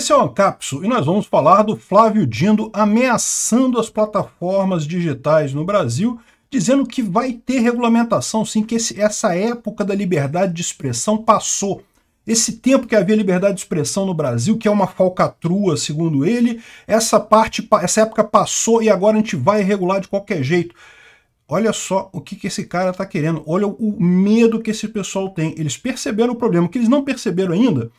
Esse é o Ancapso e nós vamos falar do Flávio Dindo ameaçando as plataformas digitais no Brasil, dizendo que vai ter regulamentação, sim, que esse, essa época da liberdade de expressão passou. Esse tempo que havia liberdade de expressão no Brasil, que é uma falcatrua, segundo ele, essa parte, essa época passou e agora a gente vai regular de qualquer jeito. Olha só o que, que esse cara está querendo, olha o medo que esse pessoal tem. Eles perceberam o problema, o que eles não perceberam ainda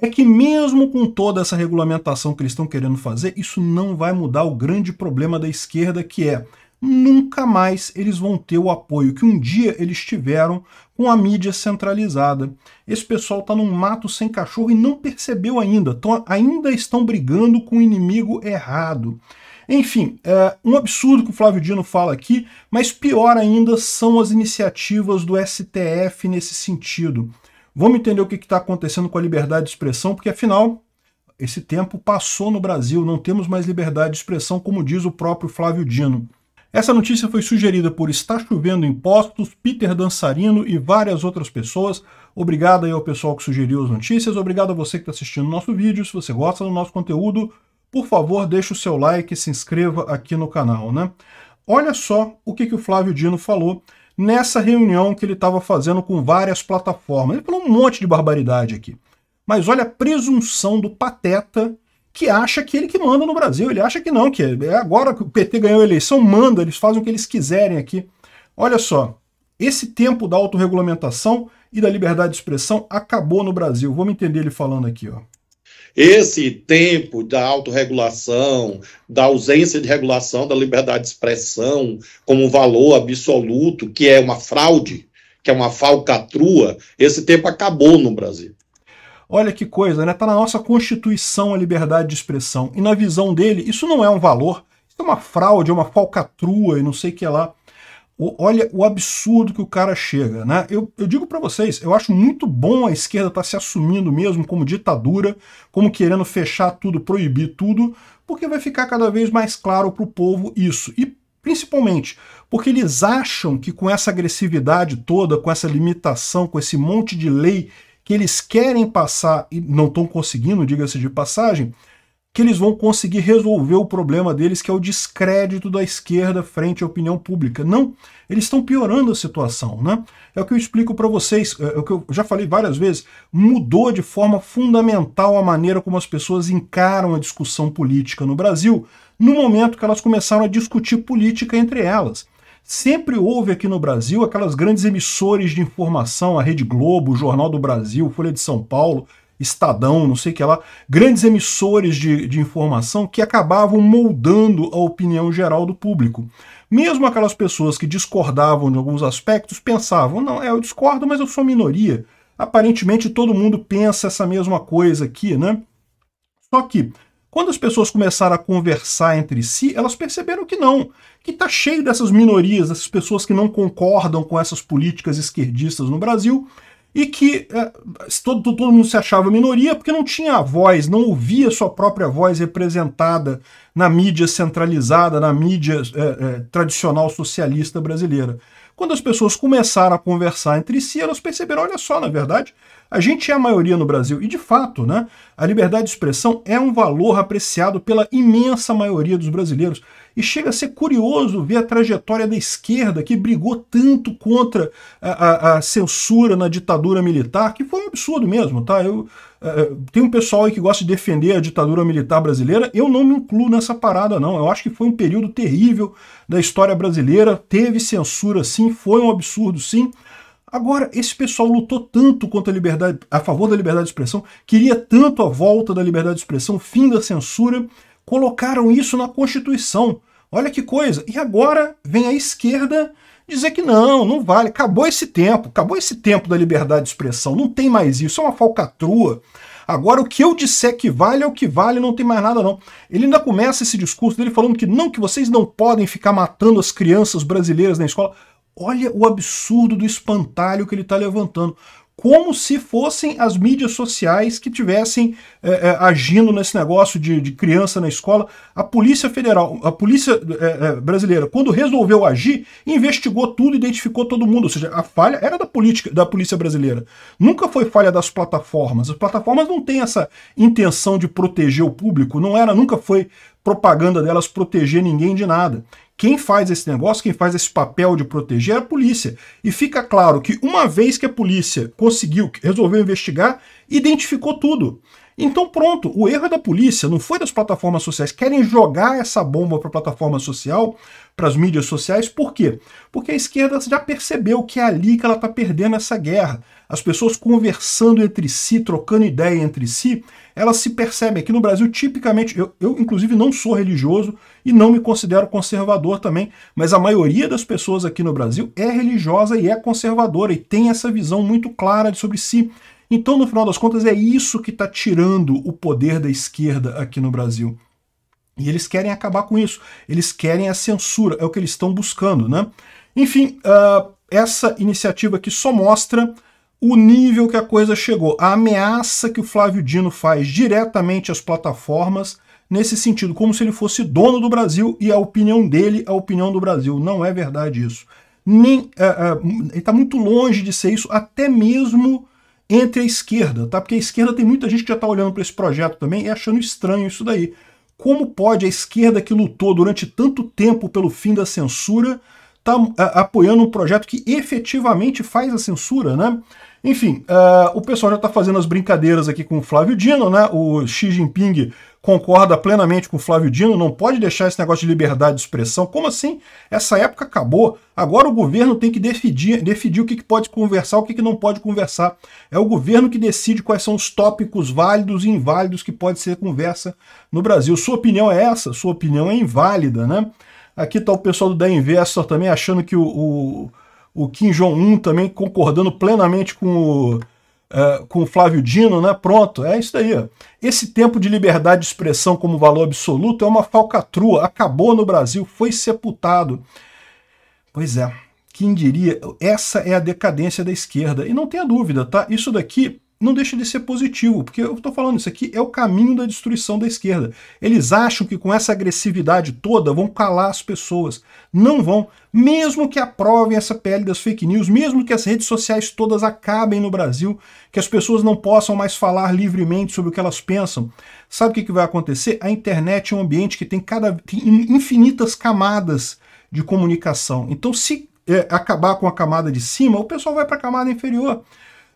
é que mesmo com toda essa regulamentação que eles estão querendo fazer, isso não vai mudar o grande problema da esquerda, que é nunca mais eles vão ter o apoio que um dia eles tiveram com a mídia centralizada. Esse pessoal está num mato sem cachorro e não percebeu ainda, tão, ainda estão brigando com o inimigo errado. Enfim, é um absurdo que o Flávio Dino fala aqui, mas pior ainda são as iniciativas do STF nesse sentido. Vamos entender o que está acontecendo com a liberdade de expressão, porque afinal esse tempo passou no Brasil, não temos mais liberdade de expressão, como diz o próprio Flávio Dino. Essa notícia foi sugerida por Está Chovendo Impostos, Peter Dançarino e várias outras pessoas. Obrigado aí ao pessoal que sugeriu as notícias, obrigado a você que está assistindo o nosso vídeo. Se você gosta do nosso conteúdo, por favor, deixe o seu like e se inscreva aqui no canal, né? Olha só o que, que o Flávio Dino falou nessa reunião que ele estava fazendo com várias plataformas. Ele falou um monte de barbaridade aqui. Mas olha a presunção do pateta que acha que ele que manda no Brasil. Ele acha que não, que é agora que o PT ganhou a eleição, manda, eles fazem o que eles quiserem aqui. Olha só, esse tempo da autorregulamentação e da liberdade de expressão acabou no Brasil. Vamos entender ele falando aqui, ó. Esse tempo da autorregulação, da ausência de regulação da liberdade de expressão como valor absoluto, que é uma fraude, que é uma falcatrua, esse tempo acabou no Brasil. Olha que coisa, né? Está na nossa Constituição a liberdade de expressão. E na visão dele, isso não é um valor, isso é uma fraude, é uma falcatrua e não sei o que lá. O, olha o absurdo que o cara chega, né? Eu, eu digo para vocês, eu acho muito bom a esquerda estar tá se assumindo mesmo como ditadura, como querendo fechar tudo, proibir tudo, porque vai ficar cada vez mais claro para o povo isso. E principalmente porque eles acham que com essa agressividade toda, com essa limitação, com esse monte de lei que eles querem passar e não estão conseguindo, diga-se de passagem, que eles vão conseguir resolver o problema deles, que é o descrédito da esquerda frente à opinião pública. Não, eles estão piorando a situação, né? É o que eu explico para vocês, é, é o que eu já falei várias vezes, mudou de forma fundamental a maneira como as pessoas encaram a discussão política no Brasil, no momento que elas começaram a discutir política entre elas. Sempre houve aqui no Brasil aquelas grandes emissores de informação, a Rede Globo, o Jornal do Brasil, Folha de São Paulo, Estadão, não sei o que lá, grandes emissores de, de informação que acabavam moldando a opinião geral do público. Mesmo aquelas pessoas que discordavam de alguns aspectos pensavam, não, é, eu discordo, mas eu sou minoria. Aparentemente todo mundo pensa essa mesma coisa aqui, né? Só que quando as pessoas começaram a conversar entre si, elas perceberam que não, que está cheio dessas minorias, dessas pessoas que não concordam com essas políticas esquerdistas no Brasil, e que é, todo, todo mundo se achava minoria porque não tinha voz, não ouvia sua própria voz representada na mídia centralizada, na mídia é, é, tradicional socialista brasileira. Quando as pessoas começaram a conversar entre si, elas perceberam: olha só, na verdade, a gente é a maioria no Brasil. E de fato, né, a liberdade de expressão é um valor apreciado pela imensa maioria dos brasileiros e chega a ser curioso ver a trajetória da esquerda que brigou tanto contra a, a, a censura na ditadura militar, que foi um absurdo mesmo, tá? Eu, uh, tem um pessoal aí que gosta de defender a ditadura militar brasileira, eu não me incluo nessa parada, não. Eu acho que foi um período terrível da história brasileira, teve censura sim, foi um absurdo sim. Agora, esse pessoal lutou tanto contra a liberdade, a favor da liberdade de expressão, queria tanto a volta da liberdade de expressão, fim da censura, colocaram isso na Constituição. Olha que coisa. E agora vem a esquerda dizer que não, não vale, acabou esse tempo, acabou esse tempo da liberdade de expressão, não tem mais isso, é uma falcatrua. Agora o que eu disser que vale é o que vale, não tem mais nada não. Ele ainda começa esse discurso dele falando que não, que vocês não podem ficar matando as crianças brasileiras na escola. Olha o absurdo do espantalho que ele está levantando como se fossem as mídias sociais que tivessem é, é, agindo nesse negócio de, de, criança na escola. A Polícia Federal, a Polícia é, Brasileira, quando resolveu agir, investigou tudo, identificou todo mundo. Ou seja, a falha era da, política, da Polícia Brasileira. Nunca foi falha das plataformas. As plataformas não têm essa intenção de proteger o público, não era, nunca foi propaganda delas proteger ninguém de nada. Quem faz esse negócio, quem faz esse papel de proteger é a polícia. E fica claro que uma vez que a polícia conseguiu, resolveu investigar, identificou tudo. Então pronto, o erro é da polícia, não foi das plataformas sociais. Querem jogar essa bomba para a plataforma social, para as mídias sociais, por quê? Porque a esquerda já percebeu que é ali que ela está perdendo essa guerra as pessoas conversando entre si, trocando ideia entre si, elas se percebem. Aqui no Brasil, tipicamente, eu, eu inclusive não sou religioso e não me considero conservador também, mas a maioria das pessoas aqui no Brasil é religiosa e é conservadora e tem essa visão muito clara sobre si. Então, no final das contas, é isso que está tirando o poder da esquerda aqui no Brasil. E eles querem acabar com isso. Eles querem a censura, é o que eles estão buscando, né? Enfim, uh, essa iniciativa aqui só mostra o nível que a coisa chegou, a ameaça que o Flávio Dino faz diretamente às plataformas nesse sentido, como se ele fosse dono do Brasil e a opinião dele a opinião do Brasil. Não é verdade isso. Nem, é, é, ele está muito longe de ser isso, até mesmo entre a esquerda, tá? Porque a esquerda tem muita gente que já está olhando para esse projeto também e achando estranho isso daí. Como pode a esquerda que lutou durante tanto tempo pelo fim da censura tá é, apoiando um projeto que efetivamente faz a censura, né? Enfim, uh, o pessoal já está fazendo as brincadeiras aqui com o Flávio Dino, né? O Xi Jinping concorda plenamente com o Flávio Dino, não pode deixar esse negócio de liberdade de expressão. Como assim? Essa época acabou. Agora o governo tem que decidir, decidir o que, que pode conversar, o que, que não pode conversar. É o governo que decide quais são os tópicos válidos e inválidos que pode ser conversa no Brasil. Sua opinião é essa? Sua opinião é inválida, né? Aqui está o pessoal do Da Investor também achando que o, o o Kim Jong-un também concordando plenamente com o, é, com o Flávio Dino, né? Pronto, é isso aí. Esse tempo de liberdade de expressão como valor absoluto é uma falcatrua, acabou no Brasil, foi sepultado. Pois é, quem diria, essa é a decadência da esquerda. E não tenha dúvida, tá? Isso daqui não deixa de ser positivo, porque eu estou falando, isso aqui é o caminho da destruição da esquerda. Eles acham que com essa agressividade toda vão calar as pessoas. Não vão. Mesmo que aprovem essa pele das fake news, mesmo que as redes sociais todas acabem no Brasil, que as pessoas não possam mais falar livremente sobre o que elas pensam, sabe o que, que vai acontecer? A internet é um ambiente que tem, cada, tem infinitas camadas de comunicação. Então, se é, acabar com a camada de cima, o pessoal vai para a camada inferior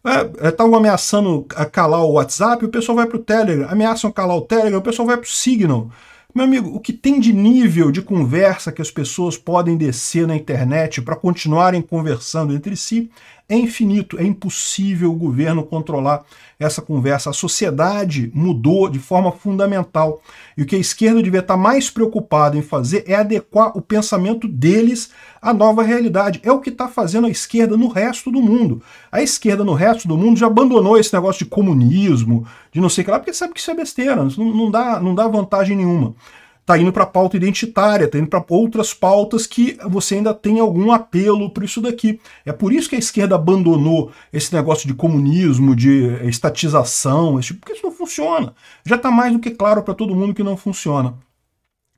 é, estavam é, tá ameaçando calar o WhatsApp, o pessoal vai para o Telegram, ameaçam calar o Telegram, o pessoal vai para o Signal. Meu amigo, o que tem de nível de conversa que as pessoas podem descer na internet para continuarem conversando entre si é infinito, é impossível o governo controlar essa conversa. A sociedade mudou de forma fundamental. E o que a esquerda devia estar mais preocupada em fazer é adequar o pensamento deles à nova realidade. É o que está fazendo a esquerda no resto do mundo. A esquerda no resto do mundo já abandonou esse negócio de comunismo, de não sei o que lá, porque sabe que isso é besteira, não, não, dá, não dá vantagem nenhuma está indo para a pauta identitária, está indo para outras pautas que você ainda tem algum apelo para isso daqui. É por isso que a esquerda abandonou esse negócio de comunismo, de eh, estatização, esse tipo, porque isso não funciona. Já está mais do que claro para todo mundo que não funciona.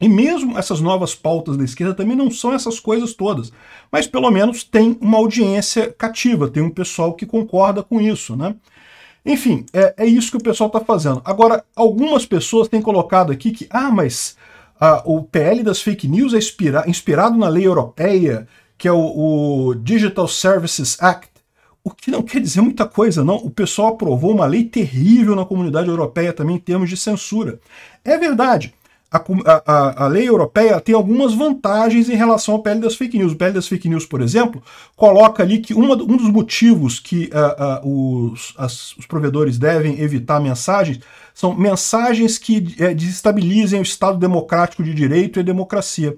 E mesmo essas novas pautas da esquerda também não são essas coisas todas. Mas pelo menos tem uma audiência cativa, tem um pessoal que concorda com isso, né? Enfim, é, é isso que o pessoal está fazendo. Agora, algumas pessoas têm colocado aqui que, ah, mas o PL das fake news é inspira, inspirado na lei europeia, que é o, o Digital Services Act, o que não quer dizer muita coisa, não. O pessoal aprovou uma lei terrível na comunidade europeia também em termos de censura. É verdade a, a, a, lei europeia tem algumas vantagens em relação ao PL das fake news. O PL das fake news, por exemplo, coloca ali que uma, um dos motivos que uh, uh, os, as, os, provedores devem evitar mensagens são mensagens que é, desestabilizem o Estado democrático de direito e a democracia.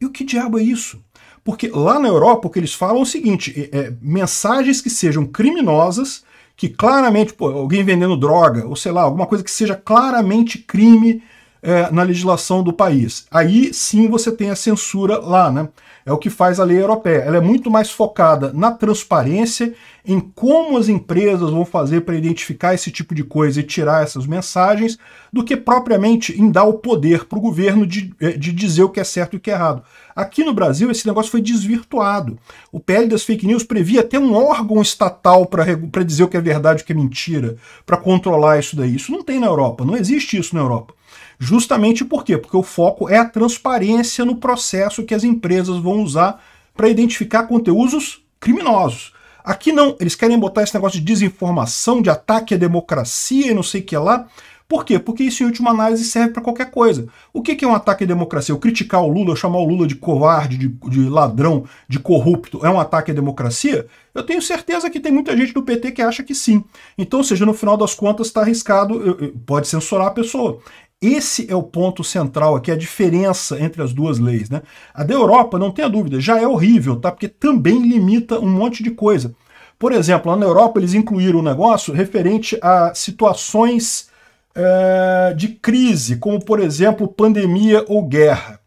E o que diabo é isso? Porque lá na Europa o que eles falam é o seguinte: é, é, mensagens que sejam criminosas, que claramente, pô, alguém vendendo droga, ou sei lá, alguma coisa que seja claramente crime é, na legislação do país. Aí sim você tem a censura lá, né? É o que faz a lei europeia. Ela é muito mais focada na transparência, em como as empresas vão fazer para identificar esse tipo de coisa e tirar essas mensagens, do que propriamente em dar o poder para o governo de, é, de dizer o que é certo e o que é errado. Aqui no Brasil, esse negócio foi desvirtuado. O PL das fake news previa até um órgão estatal para dizer o que é verdade e o que é mentira, para controlar isso daí. Isso não tem na Europa, não existe isso na Europa. Justamente por quê? Porque o foco é a transparência no processo que as empresas vão usar para identificar conteúdos criminosos. Aqui não, eles querem botar esse negócio de desinformação, de ataque à democracia e não sei o que lá. Por quê? Porque isso, em última análise, serve para qualquer coisa. O que, é um ataque à democracia? Eu criticar o Lula, eu chamar o Lula de covarde, de, de, ladrão, de corrupto, é um ataque à democracia? Eu tenho certeza que tem muita gente do PT que acha que sim. Então, ou seja, no final das contas, está arriscado, pode censurar a pessoa. Esse é o ponto central aqui, a diferença entre as duas leis. Né? A da Europa, não tenha dúvida, já é horrível, tá? porque também limita um monte de coisa. Por exemplo, lá na Europa eles incluíram um negócio referente a situações é, de crise, como por exemplo pandemia ou guerra.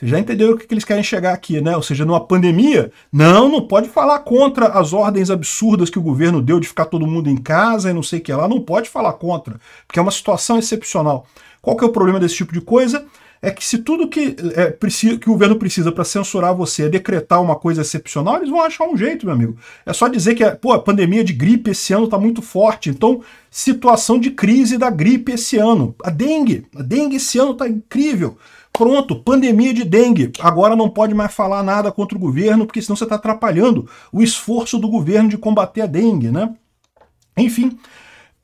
Você já entendeu o que, eles querem chegar aqui, né? Ou seja, numa pandemia, não, não pode falar contra as ordens absurdas que o governo deu de ficar todo mundo em casa e não sei o que lá. Não pode falar contra, porque é uma situação excepcional. Qual que é o problema desse tipo de coisa? É que se tudo que, é, que o governo precisa para censurar você é decretar uma coisa excepcional, eles vão achar um jeito, meu amigo. É só dizer que é, pô, a pandemia de gripe esse ano está muito forte, então situação de crise da gripe esse ano. A dengue, a dengue esse ano está incrível. Pronto, pandemia de dengue. Agora não pode mais falar nada contra o governo, porque senão você está atrapalhando o esforço do governo de combater a dengue, né? Enfim,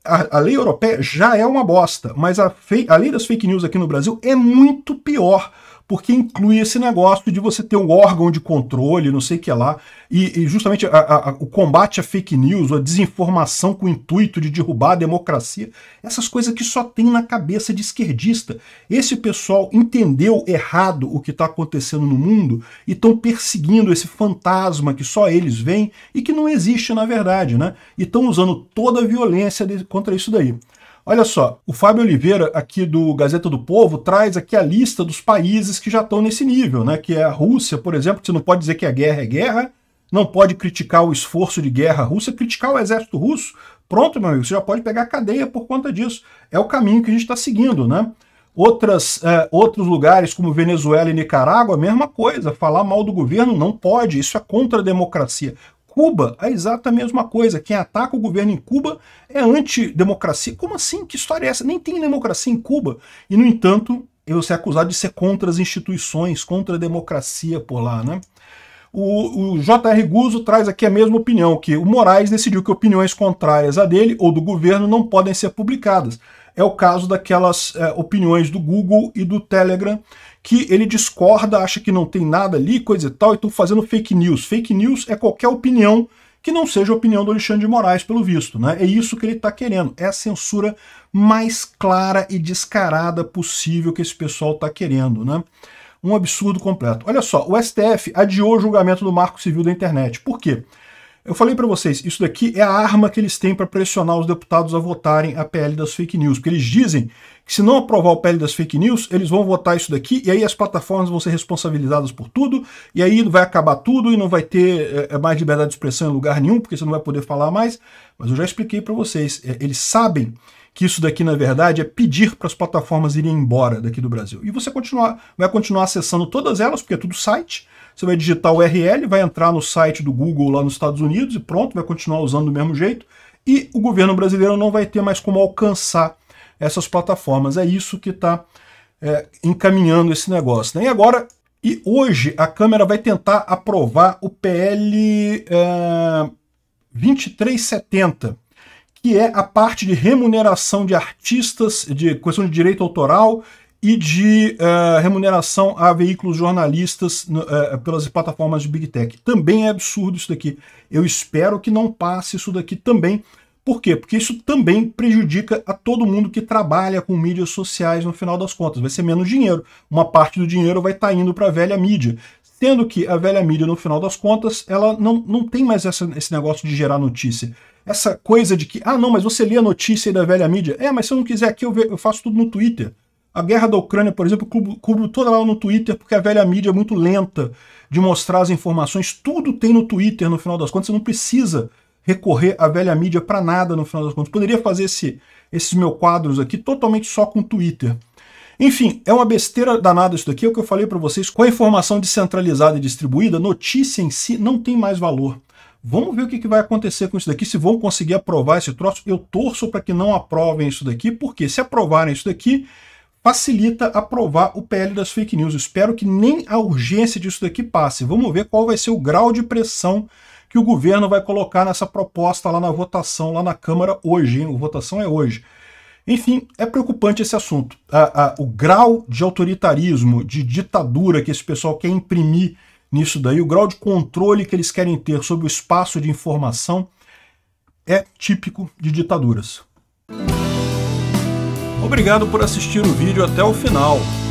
a, a lei europeia já é uma bosta, mas a, a lei das fake news aqui no Brasil é muito pior porque inclui esse negócio de você ter um órgão de controle, não sei o que lá, e, e justamente a, a, o combate à fake news, a desinformação com o intuito de derrubar a democracia, essas coisas que só tem na cabeça de esquerdista. Esse pessoal entendeu errado o que está acontecendo no mundo e estão perseguindo esse fantasma que só eles veem e que não existe na verdade, né? E estão usando toda a violência de, contra isso daí. Olha só, o Fábio Oliveira, aqui do Gazeta do Povo, traz aqui a lista dos países que já estão nesse nível, né? Que é a Rússia, por exemplo, que você não pode dizer que a é guerra é guerra, não pode criticar o esforço de guerra russa, criticar o exército russo, pronto, meu amigo, você já pode pegar a cadeia por conta disso. É o caminho que a gente está seguindo, né? Outras, é, outros lugares como Venezuela e Nicarágua, a mesma coisa. Falar mal do governo não pode, isso é contra a democracia. Cuba, a é exata mesma coisa. Quem ataca o governo em Cuba é antidemocracia. Como assim? Que história é essa? Nem tem democracia em Cuba. E, no entanto, eu ser acusado de ser contra as instituições, contra a democracia por lá, né? O, o J.R. Guzzo traz aqui a mesma opinião, que o Moraes decidiu que opiniões contrárias a dele ou do governo não podem ser publicadas. É o caso daquelas é, opiniões do Google e do Telegram que ele discorda, acha que não tem nada ali, coisa e tal, e estão fazendo fake news. Fake news é qualquer opinião que não seja a opinião do Alexandre de Moraes, pelo visto. Né? É isso que ele está querendo. É a censura mais clara e descarada possível que esse pessoal está querendo. Né? Um absurdo completo. Olha só, o STF adiou o julgamento do Marco Civil da Internet. Por quê? Eu falei para vocês, isso daqui é a arma que eles têm para pressionar os deputados a votarem a PL das fake news, porque eles dizem que se não aprovar o PL das fake news, eles vão votar isso daqui e aí as plataformas vão ser responsabilizadas por tudo e aí vai acabar tudo e não vai ter é, mais liberdade de expressão em lugar nenhum, porque você não vai poder falar mais. Mas eu já expliquei para vocês, é, eles sabem que isso daqui, na verdade, é pedir para as plataformas irem embora daqui do Brasil. E você continuar, vai continuar acessando todas elas, porque é tudo site. Você vai digitar o URL, vai entrar no site do Google lá nos Estados Unidos e pronto, vai continuar usando do mesmo jeito. E o governo brasileiro não vai ter mais como alcançar essas plataformas. É isso que está é, encaminhando esse negócio. Né? E agora, e hoje, a Câmara vai tentar aprovar o PL é, 2370, que é a parte de remuneração de artistas, de questão de direito autoral e de uh, remuneração a veículos jornalistas uh, pelas plataformas de Big Tech. Também é absurdo isso daqui. Eu espero que não passe isso daqui também, por quê? Porque isso também prejudica a todo mundo que trabalha com mídias sociais no final das contas. Vai ser menos dinheiro. Uma parte do dinheiro vai estar tá indo para a velha mídia. Sendo que a velha mídia, no final das contas, ela não, não tem mais essa, esse negócio de gerar notícia. Essa coisa de que, ah, não, mas você lê a notícia da velha mídia. É, mas se eu não quiser aqui, eu, ve, eu faço tudo no Twitter. A guerra da Ucrânia, por exemplo, cubro, cubro toda lá no Twitter porque a velha mídia é muito lenta de mostrar as informações. Tudo tem no Twitter, no final das contas, você não precisa recorrer à velha mídia para nada, no final das contas. Poderia fazer esse, esses meus quadros aqui totalmente só com Twitter. Enfim, é uma besteira danada isso daqui, é o que eu falei para vocês. Com a informação descentralizada e distribuída, notícia em si não tem mais valor. Vamos ver o que, vai acontecer com isso daqui, se vão conseguir aprovar esse troço. Eu torço para que não aprovem isso daqui, porque se aprovarem isso daqui, facilita aprovar o PL das fake news. Eu espero que nem a urgência disso daqui passe. Vamos ver qual vai ser o grau de pressão que o governo vai colocar nessa proposta lá na votação, lá na Câmara hoje. Hein? A votação é hoje. Enfim, é preocupante esse assunto. o grau de autoritarismo, de ditadura que esse pessoal quer imprimir nisso daí, o grau de controle que eles querem ter sobre o espaço de informação é típico de ditaduras. Obrigado por assistir o vídeo até o final.